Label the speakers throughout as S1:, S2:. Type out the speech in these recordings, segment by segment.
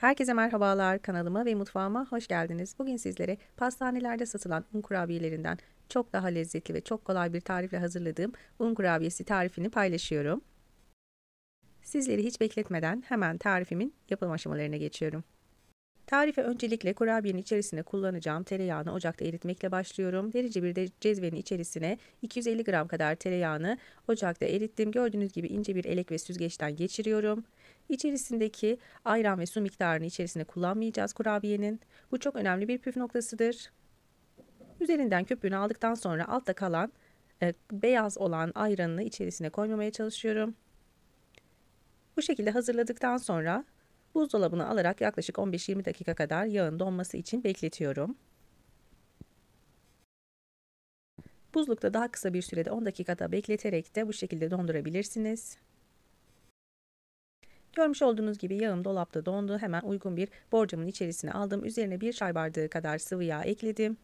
S1: Herkese merhabalar kanalıma ve mutfağıma hoş geldiniz. Bugün sizlere pastanelerde satılan un kurabiyelerinden çok daha lezzetli ve çok kolay bir tarifle hazırladığım un kurabiyesi tarifini paylaşıyorum. Sizleri hiç bekletmeden hemen tarifimin yapım aşamalarına geçiyorum. Tarife öncelikle kurabiyenin içerisine kullanacağım tereyağını ocakta eritmekle başlıyorum. Derince bir de cezvenin içerisine 250 gram kadar tereyağını ocakta erittim. Gördüğünüz gibi ince bir elek ve süzgeçten geçiriyorum. İçerisindeki ayran ve su miktarını içerisinde kullanmayacağız kurabiyenin. Bu çok önemli bir püf noktasıdır. Üzerinden köpüğünü aldıktan sonra altta kalan e, beyaz olan ayranını içerisine koymamaya çalışıyorum. Bu şekilde hazırladıktan sonra buzdolabına alarak yaklaşık 15-20 dakika kadar yağın donması için bekletiyorum. Buzlukta daha kısa bir sürede 10 dakikada bekleterek de bu şekilde dondurabilirsiniz. Görmüş olduğunuz gibi yağım dolapta dondu. Hemen uygun bir borcamın içerisine aldım. Üzerine bir çay bardağı kadar sıvı yağ ekledim.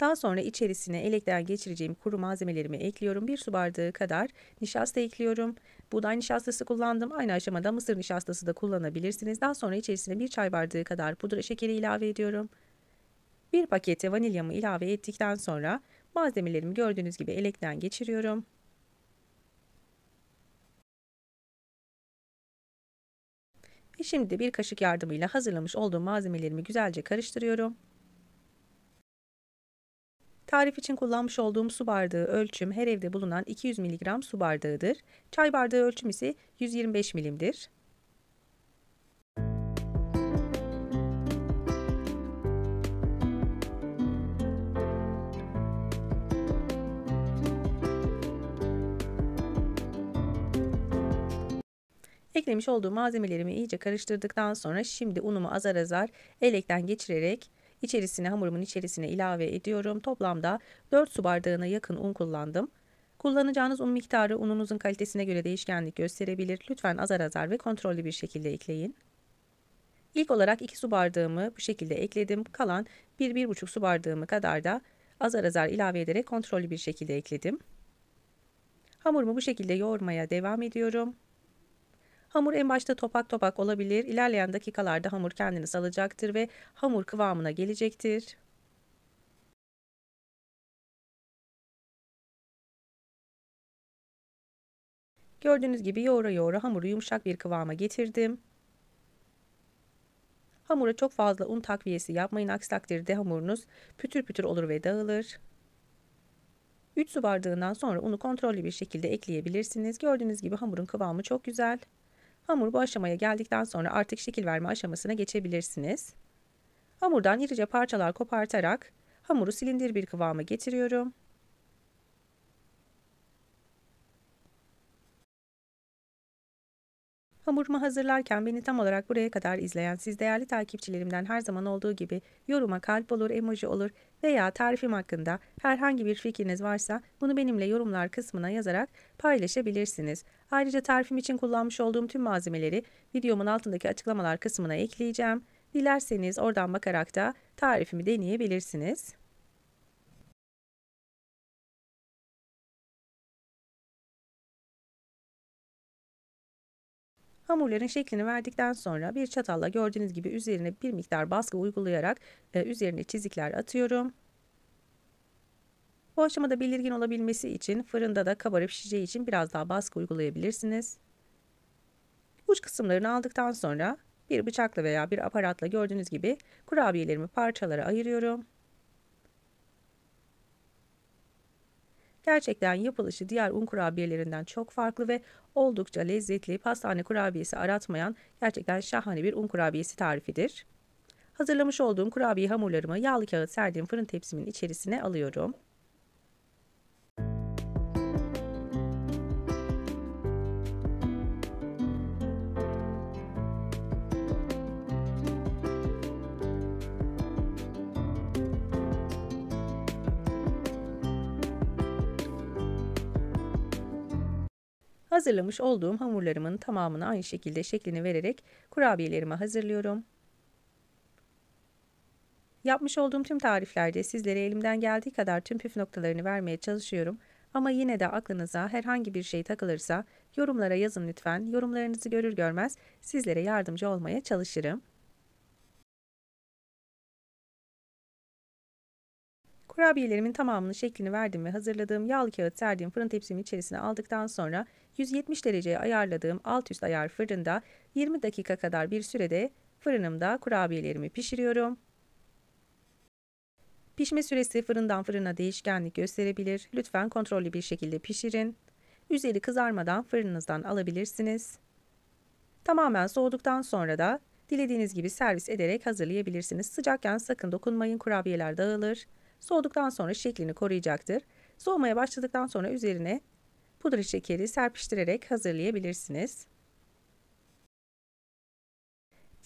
S1: Daha sonra içerisine elekten geçireceğim kuru malzemelerimi ekliyorum. Bir su bardağı kadar nişasta ekliyorum. Buğday nişastası kullandım. Aynı aşamada mısır nişastası da kullanabilirsiniz. Daha sonra içerisine bir çay bardağı kadar pudra şekeri ilave ediyorum. Bir pakete vanilyamı ilave ettikten sonra malzemelerimi gördüğünüz gibi elekten geçiriyorum. Ve şimdi de bir kaşık yardımıyla hazırlamış olduğum malzemelerimi güzelce karıştırıyorum. Tarif için kullanmış olduğum su bardağı ölçüm her evde bulunan 200 mg su bardağıdır. Çay bardağı ölçüm ise 125 milimdir. Eklemiş olduğum malzemelerimi iyice karıştırdıktan sonra şimdi unumu azar azar elekten geçirerek içerisine hamurumun içerisine ilave ediyorum. Toplamda 4 su bardağına yakın un kullandım. Kullanacağınız un miktarı ununuzun kalitesine göre değişkenlik gösterebilir. Lütfen azar azar ve kontrollü bir şekilde ekleyin. İlk olarak 2 su bardağımı bu şekilde ekledim. Kalan 1-1,5 su bardağımı kadar da azar azar ilave ederek kontrollü bir şekilde ekledim. Hamurumu bu şekilde yoğurmaya devam ediyorum. Hamur en başta topak topak olabilir. İlerleyen dakikalarda hamur kendini salacaktır ve hamur kıvamına gelecektir. Gördüğünüz gibi yoğura yoğura hamuru yumuşak bir kıvama getirdim. Hamura çok fazla un takviyesi yapmayın. Aksi takdirde hamurunuz pütür pütür olur ve dağılır. 3 su bardağından sonra unu kontrollü bir şekilde ekleyebilirsiniz. Gördüğünüz gibi hamurun kıvamı çok güzel. Hamur bu aşamaya geldikten sonra artık şekil verme aşamasına geçebilirsiniz. Hamurdan irice parçalar kopartarak hamuru silindir bir kıvama getiriyorum. Hamurumu hazırlarken beni tam olarak buraya kadar izleyen siz değerli takipçilerimden her zaman olduğu gibi yoruma kalp olur, emoji olur veya tarifim hakkında herhangi bir fikriniz varsa bunu benimle yorumlar kısmına yazarak paylaşabilirsiniz. Ayrıca tarifim için kullanmış olduğum tüm malzemeleri videomun altındaki açıklamalar kısmına ekleyeceğim. Dilerseniz oradan bakarak da tarifimi deneyebilirsiniz. Hamurların şeklini verdikten sonra bir çatalla gördüğünüz gibi üzerine bir miktar baskı uygulayarak e, üzerine çizikler atıyorum. Bu aşamada belirgin olabilmesi için fırında da kabarıp şişeceği için biraz daha baskı uygulayabilirsiniz. Uç kısımlarını aldıktan sonra bir bıçakla veya bir aparatla gördüğünüz gibi kurabiyelerimi parçalara ayırıyorum. Gerçekten yapılışı diğer un kurabiyelerinden çok farklı ve oldukça lezzetli pastane kurabiyesi aratmayan gerçekten şahane bir un kurabiyesi tarifidir. Hazırlamış olduğum kurabiye hamurlarımı yağlı kağıt serdiğim fırın tepsimin içerisine alıyorum. Hazırlamış olduğum hamurlarımın tamamını aynı şekilde şeklini vererek kurabiyelerimi hazırlıyorum. Yapmış olduğum tüm tariflerde sizlere elimden geldiği kadar tüm püf noktalarını vermeye çalışıyorum. Ama yine de aklınıza herhangi bir şey takılırsa yorumlara yazın lütfen. Yorumlarınızı görür görmez sizlere yardımcı olmaya çalışırım. Kurabiyelerimin tamamının şeklini verdim ve hazırladığım yağlı kağıt serdiğim fırın tepsimin içerisine aldıktan sonra 170 dereceye ayarladığım alt üst ayar fırında 20 dakika kadar bir sürede fırınımda kurabiyelerimi pişiriyorum. Pişme süresi fırından fırına değişkenlik gösterebilir. Lütfen kontrollü bir şekilde pişirin. Üzeri kızarmadan fırınınızdan alabilirsiniz. Tamamen soğuduktan sonra da dilediğiniz gibi servis ederek hazırlayabilirsiniz. Sıcakken sakın dokunmayın kurabiyeler dağılır. Soğuduktan sonra şeklini koruyacaktır. Soğumaya başladıktan sonra üzerine pudra şekeri serpiştirerek hazırlayabilirsiniz.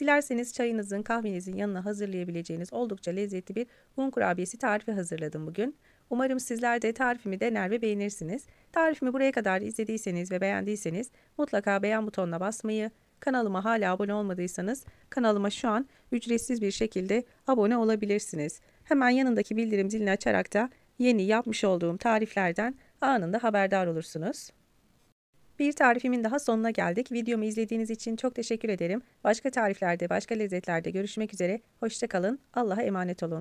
S1: Dilerseniz çayınızın, kahvenizin yanına hazırlayabileceğiniz oldukça lezzetli bir un kurabiyesi tarifi hazırladım bugün. Umarım sizler de tarifimi dener ve beğenirsiniz. Tarifimi buraya kadar izlediyseniz ve beğendiyseniz mutlaka beğen butonuna basmayı, Kanalıma hala abone olmadıysanız kanalıma şu an ücretsiz bir şekilde abone olabilirsiniz. Hemen yanındaki bildirim zilini açarak da yeni yapmış olduğum tariflerden anında haberdar olursunuz. Bir tarifimin daha sonuna geldik. Videomu izlediğiniz için çok teşekkür ederim. Başka tariflerde, başka lezzetlerde görüşmek üzere. Hoşçakalın. Allah'a emanet olun.